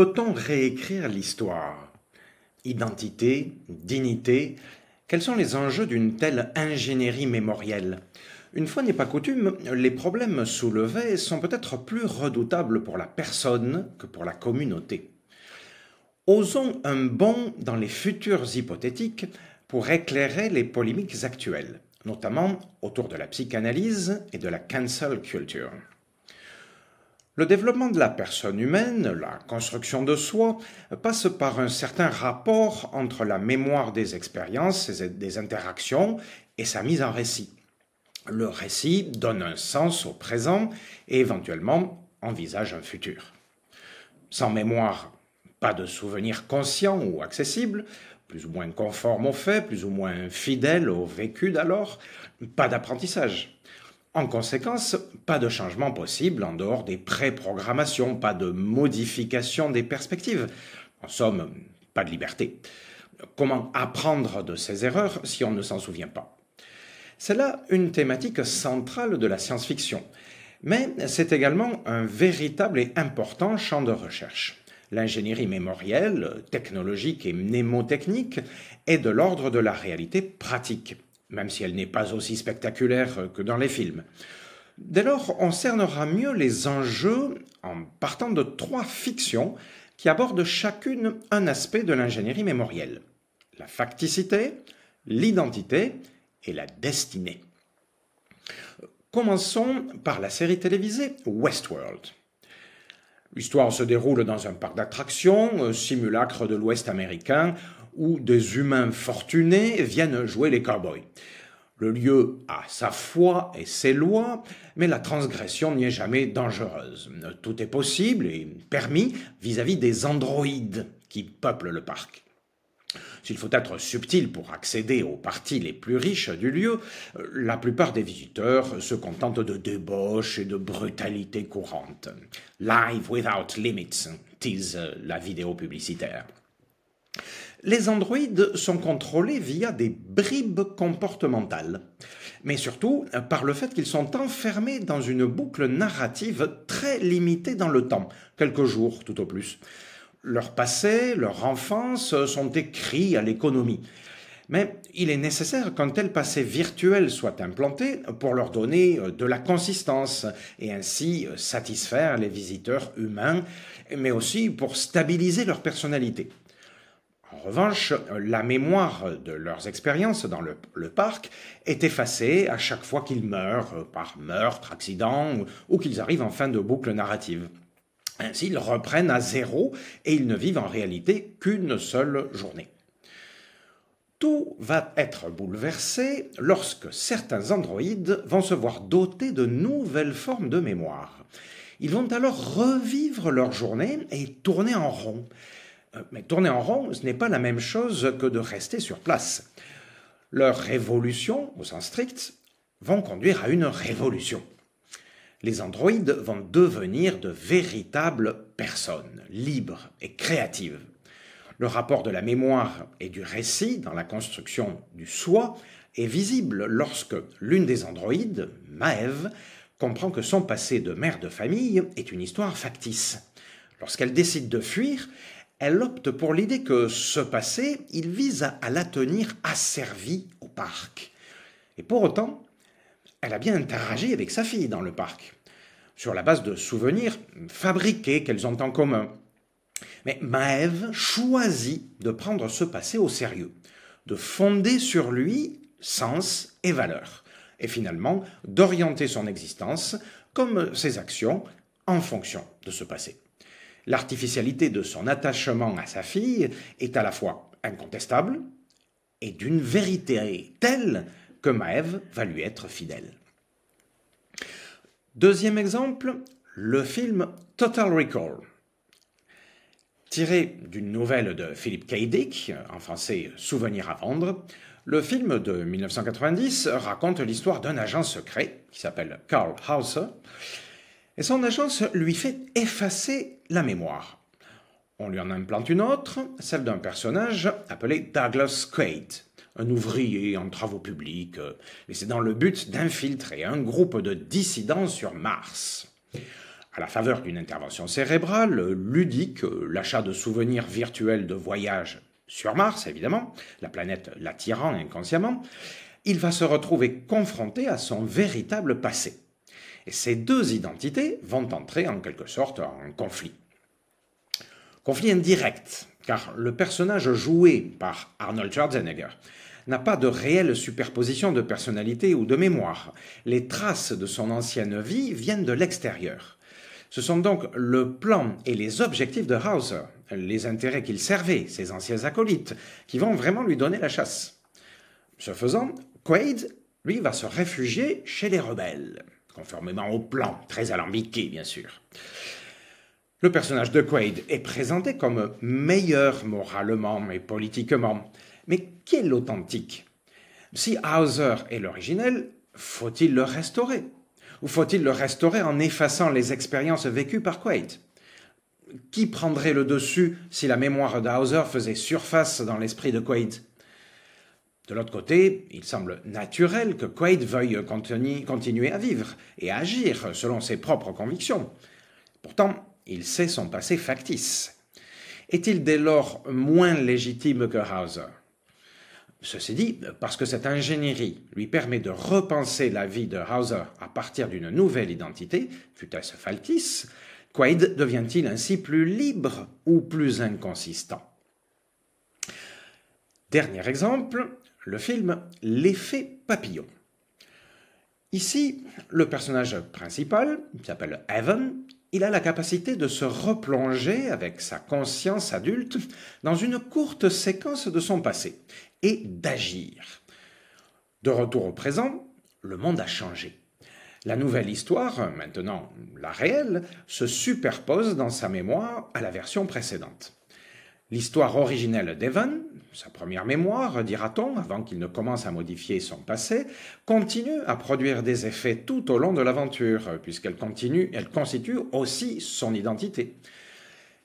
Peut-on réécrire l'histoire Identité, dignité, quels sont les enjeux d'une telle ingénierie mémorielle Une fois n'est pas coutume, les problèmes soulevés sont peut-être plus redoutables pour la personne que pour la communauté. Osons un bond dans les futures hypothétiques pour éclairer les polémiques actuelles, notamment autour de la psychanalyse et de la cancel culture. Le développement de la personne humaine, la construction de soi, passe par un certain rapport entre la mémoire des expériences et des interactions et sa mise en récit. Le récit donne un sens au présent et éventuellement envisage un futur. Sans mémoire, pas de souvenir conscient ou accessible, plus ou moins conforme aux faits, plus ou moins fidèle au vécu d'alors, pas d'apprentissage. En conséquence, pas de changement possible en dehors des pré-programmations, pas de modification des perspectives. En somme, pas de liberté. Comment apprendre de ses erreurs si on ne s'en souvient pas C'est là une thématique centrale de la science-fiction, mais c'est également un véritable et important champ de recherche. L'ingénierie mémorielle, technologique et mnémotechnique est de l'ordre de la réalité pratique même si elle n'est pas aussi spectaculaire euh, que dans les films. Dès lors, on cernera mieux les enjeux en partant de trois fictions qui abordent chacune un aspect de l'ingénierie mémorielle. La facticité, l'identité et la destinée. Commençons par la série télévisée Westworld. L'histoire se déroule dans un parc d'attractions, euh, simulacre de l'Ouest américain, où des humains fortunés viennent jouer les cowboys. Le lieu a sa foi et ses lois, mais la transgression n'y est jamais dangereuse. Tout est possible et permis vis-à-vis des androïdes qui peuplent le parc. S'il faut être subtil pour accéder aux parties les plus riches du lieu, la plupart des visiteurs se contentent de débauches et de brutalités courantes. Live without limits, tease la vidéo publicitaire les androïdes sont contrôlés via des bribes comportementales, mais surtout par le fait qu'ils sont enfermés dans une boucle narrative très limitée dans le temps, quelques jours tout au plus. Leur passé, leur enfance sont écrits à l'économie. Mais il est nécessaire qu'un tel passé virtuel soit implanté pour leur donner euh, de la consistance et ainsi euh, satisfaire les visiteurs humains, mais aussi pour stabiliser leur personnalité. En revanche, la mémoire de leurs expériences dans le, parc est effacée à chaque fois qu'ils meurent, euh, par meurtre, accident, ou, ou qu'ils arrivent en fin de boucle narrative. Ainsi, ils reprennent à zéro et ils ne vivent en réalité qu'une seule journée. Tout va être bouleversé lorsque certains androïdes vont se voir dotés de nouvelles formes de mémoire. Ils vont alors revivre leur journée et tourner en rond. Euh, mais tourner en rond, ce n'est pas la même chose que de rester sur place. Leur révolution, au sens strict, vont conduire à une révolution. Les androïdes vont devenir de véritables personnes, libres et créatives. Le rapport de la mémoire et du récit dans la construction du soi est visible lorsque l'une des androïdes, Maeve, comprend que son passé de mère de famille est une histoire factice. Lorsqu'elle décide de fuir, elle opte pour l'idée que ce passé, il vise à la tenir asservie au parc. Et pour autant, elle a bien interagi avec sa fille dans le parc, sur la base de souvenirs fabriqués qu'elles ont en commun. Mais Maëve choisit de prendre ce passé au sérieux, de fonder sur lui sens et valeur, et finalement d'orienter son existence, comme ses actions, en fonction de ce passé. L'artificialité de son attachement à sa fille est à la fois incontestable et d'une vérité telle que Maëve va lui être fidèle. Deuxième exemple, le film Total Recall. Tiré d'une nouvelle de Philip K. Dick, en français Souvenir à vendre, le film de 1990 raconte l'histoire d'un agent secret qui s'appelle Carl Hauser et son agence lui fait effacer la mémoire. On lui en implante une autre, celle d'un personnage appelé Douglas Quaid, un ouvrier en travaux publics, euh, et c'est dans le but d'infiltrer un groupe de dissidents sur Mars. À la faveur d'une intervention cérébrale, ludique, l'achat de souvenirs virtuels de voyage sur Mars, évidemment, la planète l'attirant inconsciemment, il va se retrouver confronté à son véritable passé. Et ces deux identités vont entrer en quelque sorte en conflit. Conflit indirect, car le personnage joué par Arnold Schwarzenegger n'a pas de réelle superposition de personnalité ou de mémoire. Les traces de son ancienne vie viennent de l'extérieur. Ce sont donc le plan et les objectifs de Hauser, les intérêts qu'il servait, ses anciens acolytes, qui vont vraiment lui donner la chasse. Ce faisant, Quaid, lui, va se réfugier chez les rebelles conformément au plan, très alambiqué bien sûr. Le personnage de Quaid est présenté comme meilleur moralement et politiquement, mais quel authentique Si Hauser est l'originel, faut-il le restaurer Ou faut-il le restaurer en effaçant les expériences vécues par Quaid Qui prendrait le dessus si la mémoire d'Hauser faisait surface dans l'esprit de Quaid de l'autre côté, il semble naturel que Quaid veuille continuer à vivre et agir selon ses propres convictions. Pourtant, il sait son passé factice. Est-il dès lors moins légitime que Hauser Ceci dit, parce que cette ingénierie lui permet de repenser la vie de Hauser à partir d'une nouvelle identité, fut elle factice, Quaid devient-il ainsi plus libre ou plus inconsistant Dernier exemple, le film L'effet papillon. Ici, le personnage principal, qui s'appelle Evan, il a la capacité de se replonger avec sa conscience adulte dans une courte séquence de son passé et d'agir. De retour au présent, le monde a changé. La nouvelle histoire, maintenant la réelle, se superpose dans sa mémoire à la version précédente. L'histoire originelle d'Evan, sa première mémoire, dira-t-on, avant qu'il ne commence à modifier son passé, continue à produire des effets tout au long de l'aventure, puisqu'elle continue, elle constitue aussi son identité.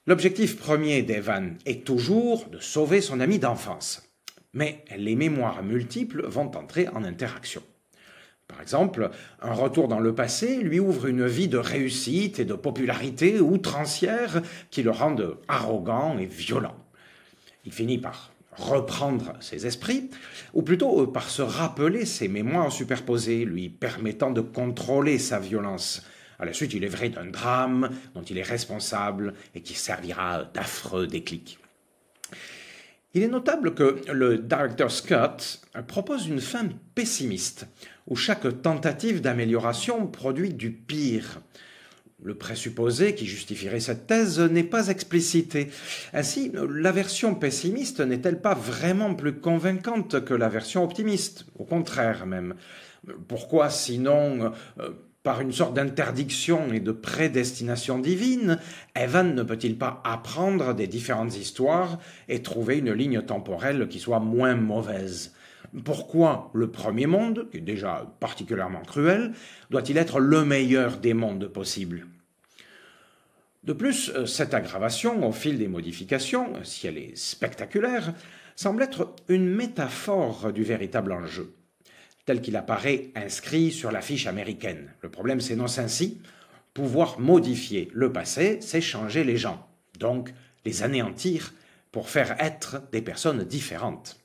L'objectif premier d'Evan est toujours de sauver son ami d'enfance, mais les mémoires multiples vont entrer en interaction. Par exemple, un retour dans le passé lui ouvre une vie de réussite et de popularité outrancière qui le rendent arrogant et violent. Il finit par reprendre ses esprits, ou plutôt euh, par se rappeler ses mémoires superposées, lui permettant de contrôler sa violence. À la suite, il est vrai d'un drame dont il est responsable et qui servira d'affreux déclic. Il est notable que le director Scott propose une fin pessimiste, où chaque tentative d'amélioration produit du pire. Le présupposé qui justifierait cette thèse n'est pas explicité. Ainsi, la version pessimiste n'est-elle pas vraiment plus convaincante que la version optimiste Au contraire même. Pourquoi sinon euh, par une sorte d'interdiction et de prédestination divine, Evan ne peut-il pas apprendre des différentes histoires et trouver une ligne temporelle qui soit moins mauvaise Pourquoi le premier monde, qui est déjà particulièrement cruel, doit-il être le meilleur des mondes possibles De plus, cette aggravation, au fil des modifications, si elle est spectaculaire, semble être une métaphore du véritable enjeu tel qu'il apparaît inscrit sur la fiche américaine. Le problème s'énonce ainsi. Pouvoir modifier le passé, c'est changer les gens, donc les anéantir pour faire être des personnes différentes.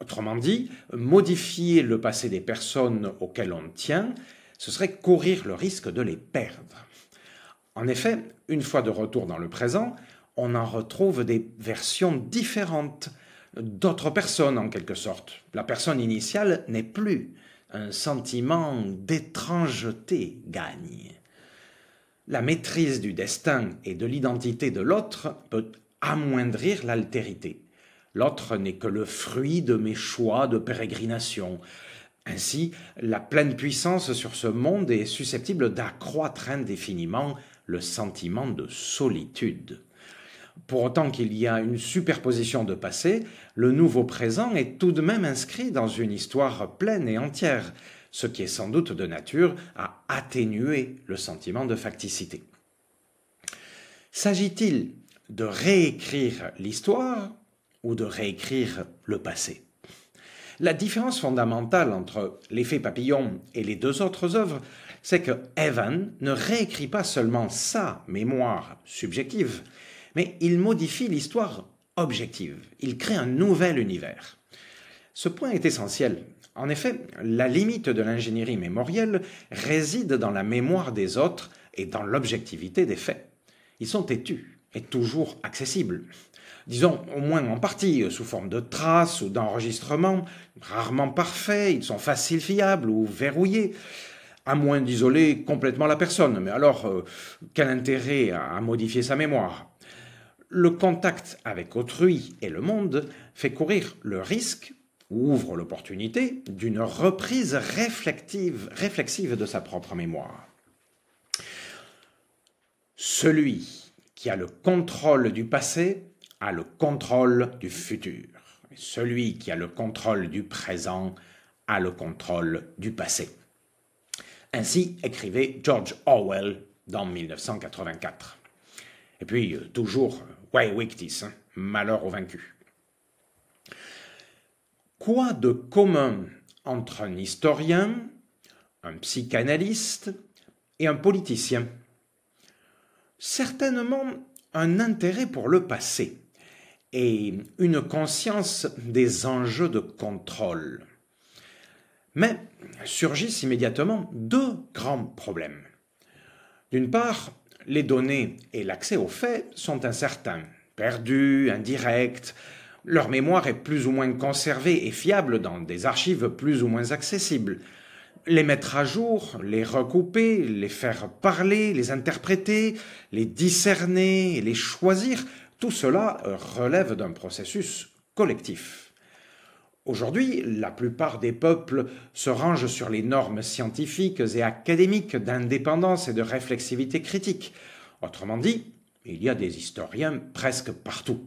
Autrement dit, modifier le passé des personnes auxquelles on tient, ce serait courir le risque de les perdre. En effet, une fois de retour dans le présent, on en retrouve des versions différentes d'autres personnes en quelque sorte. La personne initiale n'est plus. Un sentiment d'étrangeté gagne. La maîtrise du destin et de l'identité de l'autre peut amoindrir l'altérité. L'autre n'est que le fruit de mes choix de pérégrination. Ainsi, la pleine puissance sur ce monde est susceptible d'accroître indéfiniment le sentiment de solitude. Pour autant qu'il y a une superposition de passé, le nouveau présent est tout de même inscrit dans une histoire pleine et entière, ce qui est sans doute de nature à atténuer le sentiment de facticité. S'agit-il de réécrire l'histoire ou de réécrire le passé La différence fondamentale entre l'effet papillon et les deux autres œuvres, c'est que Evan ne réécrit pas seulement sa mémoire subjective, mais il modifie l'histoire objective. Il crée un nouvel univers. Ce point est essentiel. En effet, la limite de l'ingénierie mémorielle réside dans la mémoire des autres et dans l'objectivité des faits. Ils sont têtus et toujours accessibles. Disons, au moins en partie, sous forme de traces ou d'enregistrements, rarement parfaits, ils sont faciles, fiables ou verrouillés à moins d'isoler complètement la personne. Mais alors, euh, quel intérêt à modifier sa mémoire le contact avec autrui et le monde fait courir le risque, ou ouvre l'opportunité, d'une reprise réflexive, réflexive de sa propre mémoire. Celui qui a le contrôle du passé a le contrôle du futur. celui qui a le contrôle du présent a le contrôle du passé. Ainsi écrivait George Orwell dans 1984. Et puis, euh, toujours euh, Ouais, hein? malheur au vaincu. Quoi de commun entre un historien, un psychanalyste et un politicien Certainement un intérêt pour le passé et une conscience des enjeux de contrôle. Mais surgissent immédiatement deux grands problèmes. D'une part, les données et l'accès aux faits sont incertains, perdus, indirects. Leur mémoire est plus ou moins conservée et fiable dans des archives plus ou moins accessibles. Les mettre à jour, les recouper, les faire parler, les interpréter, les discerner les choisir, tout cela relève d'un processus collectif. Aujourd'hui, la plupart des peuples se rangent sur les normes scientifiques et académiques d'indépendance et de réflexivité critique. Autrement dit, il y a des historiens presque partout.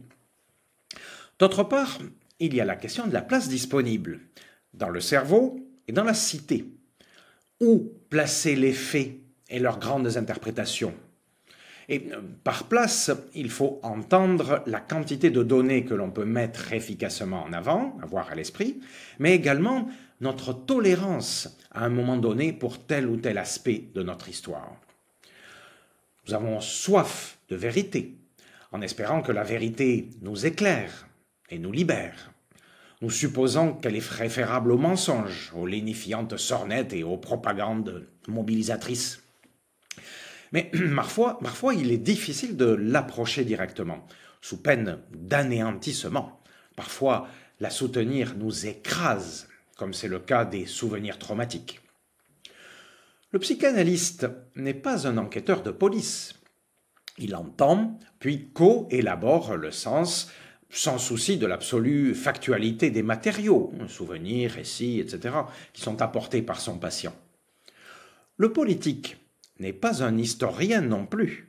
D'autre part, il y a la question de la place disponible, dans le cerveau et dans la cité. Où placer les faits et leurs grandes interprétations et euh, par place, il faut entendre la quantité de données que l'on peut mettre efficacement en avant, avoir à l'esprit, mais également notre tolérance à un moment donné pour tel ou tel aspect de notre histoire. Nous avons soif de vérité, en espérant que la vérité nous éclaire et nous libère. Nous supposons qu'elle est préférable aux mensonges, aux lénifiantes sornettes et aux propagandes mobilisatrices. Mais parfois, parfois, il est difficile de l'approcher directement, sous peine d'anéantissement. Parfois, la soutenir nous écrase, comme c'est le cas des souvenirs traumatiques. Le psychanalyste n'est pas un enquêteur de police. Il entend, puis co-élabore le sens, sans souci de l'absolue factualité des matériaux, souvenirs, récits, etc., qui sont apportés par son patient. Le politique n'est pas un historien non plus.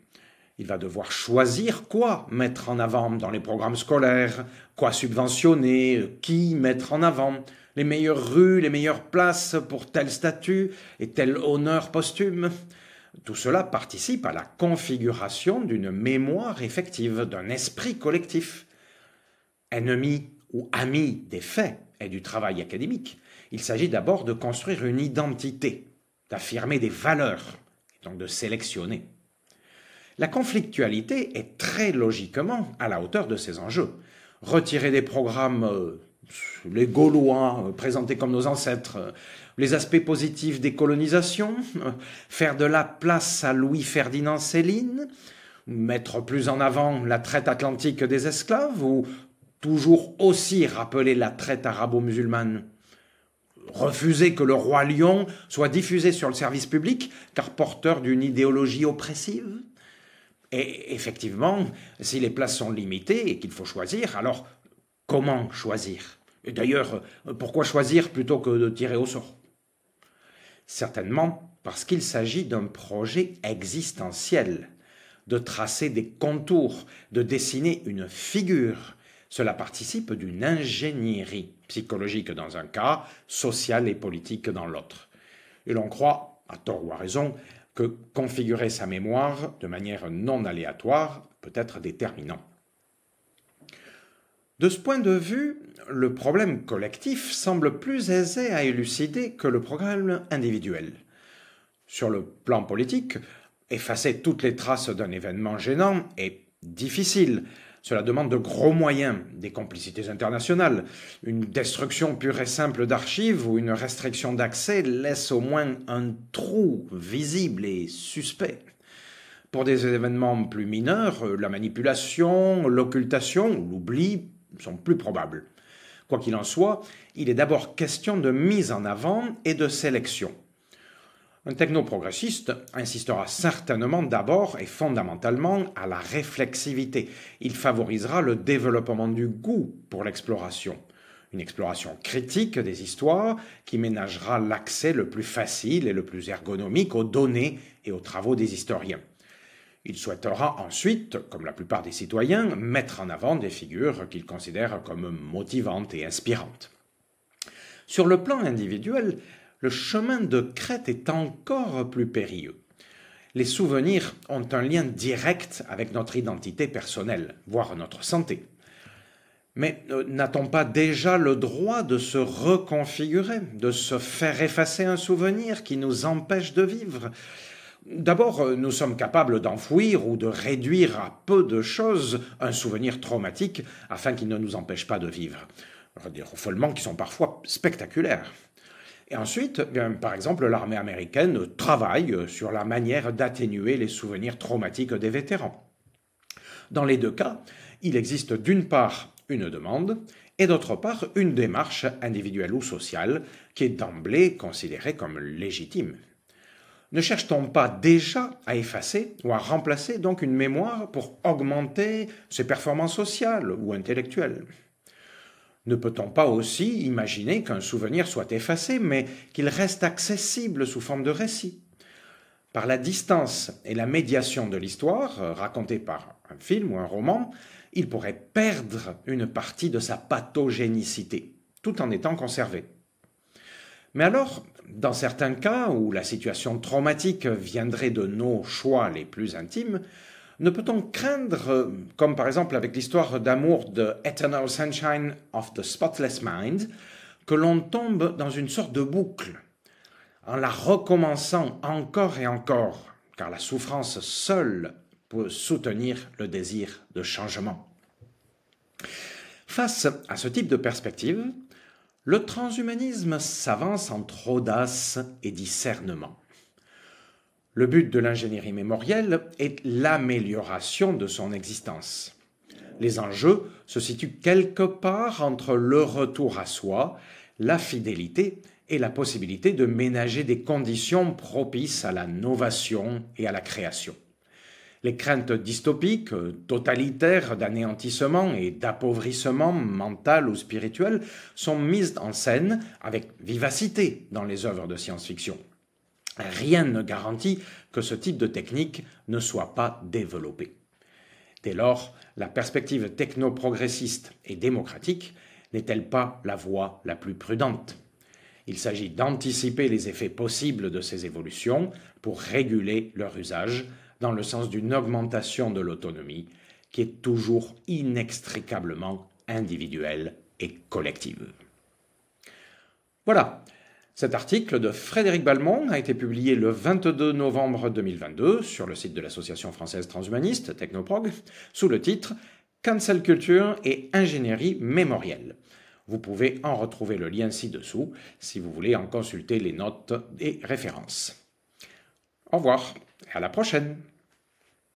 Il va devoir choisir quoi mettre en avant dans les programmes scolaires, quoi subventionner, qui mettre en avant, les meilleures rues, les meilleures places pour tel statut et tel honneur posthume. Tout cela participe à la configuration d'une mémoire effective, d'un esprit collectif. Ennemi ou ami des faits et du travail académique, il s'agit d'abord de construire une identité, d'affirmer des valeurs, donc de sélectionner. La conflictualité est très logiquement à la hauteur de ces enjeux. Retirer des programmes, euh, les Gaulois euh, présentés comme nos ancêtres, euh, les aspects positifs des colonisations, faire de la place à Louis-Ferdinand Céline, mettre plus en avant la traite atlantique des esclaves ou toujours aussi rappeler la traite arabo-musulmane refuser que le roi lion soit diffusé sur le service public car porteur d'une idéologie oppressive Et effectivement, si les places sont limitées et qu'il faut choisir, alors comment choisir Et d'ailleurs, pourquoi choisir plutôt que de tirer au sort Certainement parce qu'il s'agit d'un projet existentiel, de tracer des contours, de dessiner une figure, cela participe d'une ingénierie psychologique dans un cas, sociale et politique dans l'autre. Et l'on croit, à tort ou à raison, que configurer sa mémoire de manière non aléatoire peut être déterminant. De ce point de vue, le problème collectif semble plus aisé à élucider que le problème individuel. Sur le plan politique, effacer toutes les traces d'un événement gênant est difficile, cela demande de gros moyens, des complicités internationales. Une destruction pure et simple d'archives ou une restriction d'accès laisse au moins un trou visible et suspect. Pour des événements plus mineurs, la manipulation, l'occultation l'oubli sont plus probables. Quoi qu'il en soit, il est d'abord question de mise en avant et de sélection. Un technoprogressiste insistera certainement d'abord et fondamentalement à la réflexivité. Il favorisera le développement du goût pour l'exploration. Une exploration critique des histoires qui ménagera l'accès le plus facile et le plus ergonomique aux données et aux travaux des historiens. Il souhaitera ensuite, comme la plupart des citoyens, mettre en avant des figures qu'il considère comme motivantes et inspirantes. Sur le plan individuel, le chemin de crête est encore plus périlleux. Les souvenirs ont un lien direct avec notre identité personnelle, voire notre santé. Mais euh, n'a-t-on pas déjà le droit de se reconfigurer, de se faire effacer un souvenir qui nous empêche de vivre D'abord, euh, nous sommes capables d'enfouir ou de réduire à peu de choses un souvenir traumatique afin qu'il ne nous empêche pas de vivre. des refoulements qui sont parfois spectaculaires. Et ensuite, par exemple, l'armée américaine travaille euh, sur la manière d'atténuer les souvenirs traumatiques des vétérans. Dans les deux cas, il existe d'une part une demande et d'autre part une démarche individuelle ou sociale qui est d'emblée considérée comme légitime. Ne cherche-t-on pas déjà à effacer ou à remplacer donc une mémoire pour augmenter ses performances sociales ou intellectuelles ne peut-on pas aussi imaginer qu'un souvenir soit effacé, mais qu'il reste accessible sous forme de récit Par la distance et la médiation de l'histoire, euh, racontée par un film ou un roman, il pourrait perdre une partie de sa pathogénicité, tout en étant conservé. Mais alors, dans certains cas où la situation traumatique viendrait de nos choix les plus intimes, ne peut-on craindre, euh, comme par exemple avec l'histoire d'amour de Eternal Sunshine of the Spotless Mind, que l'on tombe dans une sorte de boucle, en la recommençant encore et encore, car la souffrance seule peut soutenir le désir de changement Face à ce type de perspective, le transhumanisme s'avance entre audace et discernement. Le but de l'ingénierie mémorielle est l'amélioration de son existence. Les enjeux se situent quelque part entre le retour à soi, la fidélité et la possibilité de ménager des conditions propices à la novation et à la création. Les craintes dystopiques, totalitaires d'anéantissement et d'appauvrissement mental ou spirituel sont mises en scène avec vivacité dans les œuvres de science-fiction rien ne garantit que ce type de technique ne soit pas développé. Dès lors, la perspective techno-progressiste et démocratique n'est-elle pas la voie la plus prudente Il s'agit d'anticiper les effets possibles de ces évolutions pour réguler leur usage dans le sens d'une augmentation de l'autonomie qui est toujours inextricablement individuelle et collective. Voilà, cet article de Frédéric Balmont a été publié le 22 novembre 2022 sur le site de l'Association française transhumaniste Technoprog sous le titre Cancel Culture et ingénierie mémorielle. Vous pouvez en retrouver le lien ci-dessous si vous voulez en consulter les notes et références. Au revoir et à la prochaine